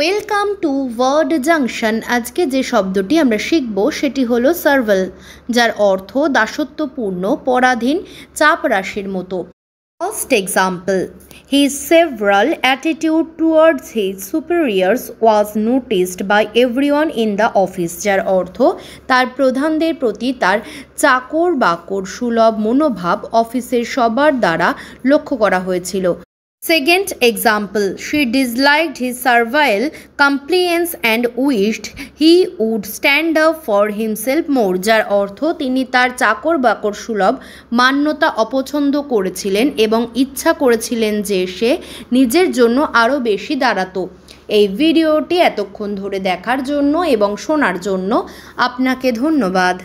welcome to word junction আজকে যে শব্দটি আমরা শিখব সেটি হলো সার্ভেল যার অর্থ দাসত্বপূর্ণ পরাধীন চাপ রাশির মতো first example he several attitude towards he superiors was noticed by everyone in the office যার অর্থ তার প্রধানদের প্রতি তার চাকর বাকর সুলভ মনোভাব অফিসের সবার দ্বারা লক্ষ্য করা হয়েছিল Second example, she disliked his servile compliance and wished he would stand up for himself more যার অর্থ তিনি তার চাকর বাকর সুলভ মান্যতা অপছন্দ করেছিলেন এবং ইচ্ছা করেছিলেন যে সে নিজের জন্য আরও বেশি দাঁড়াতো এই ভিডিওটি এতক্ষণ ধরে দেখার জন্য এবং শোনার জন্য আপনাকে ধন্যবাদ